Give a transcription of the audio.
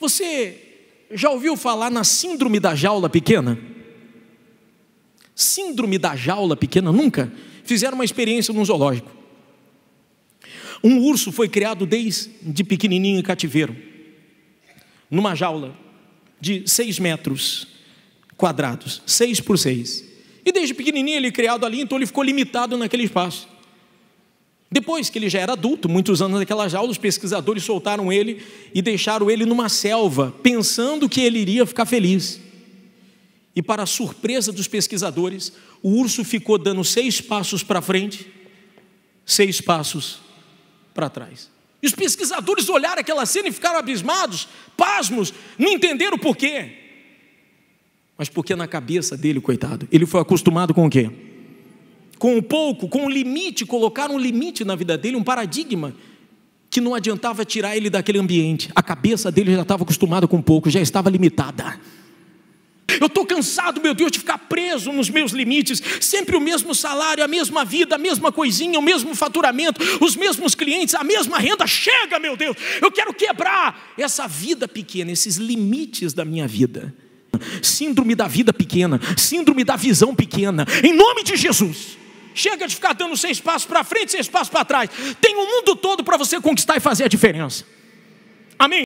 Você já ouviu falar na síndrome da jaula pequena? Síndrome da jaula pequena? Nunca? Fizeram uma experiência num zoológico. Um urso foi criado desde pequenininho em cativeiro, numa jaula de seis metros quadrados, seis por seis. E desde pequenininho ele é criado ali, então ele ficou limitado naquele espaço. Depois que ele já era adulto, muitos anos naquela jaula, os pesquisadores soltaram ele e deixaram ele numa selva, pensando que ele iria ficar feliz. E, para surpresa dos pesquisadores, o urso ficou dando seis passos para frente, seis passos para trás. E os pesquisadores olharam aquela cena e ficaram abismados, pasmos, não entenderam por quê. Mas porque na cabeça dele, coitado, ele foi acostumado com o quê? com o pouco, com o limite, colocar um limite na vida dele, um paradigma que não adiantava tirar ele daquele ambiente. A cabeça dele já estava acostumada com pouco, já estava limitada. Eu estou cansado, meu Deus, de ficar preso nos meus limites. Sempre o mesmo salário, a mesma vida, a mesma coisinha, o mesmo faturamento, os mesmos clientes, a mesma renda. Chega, meu Deus, eu quero quebrar essa vida pequena, esses limites da minha vida. Síndrome da vida pequena, síndrome da visão pequena, em nome de Jesus. Chega de ficar dando seis passos para frente, seis passos para trás. Tem o um mundo todo para você conquistar e fazer a diferença. Amém?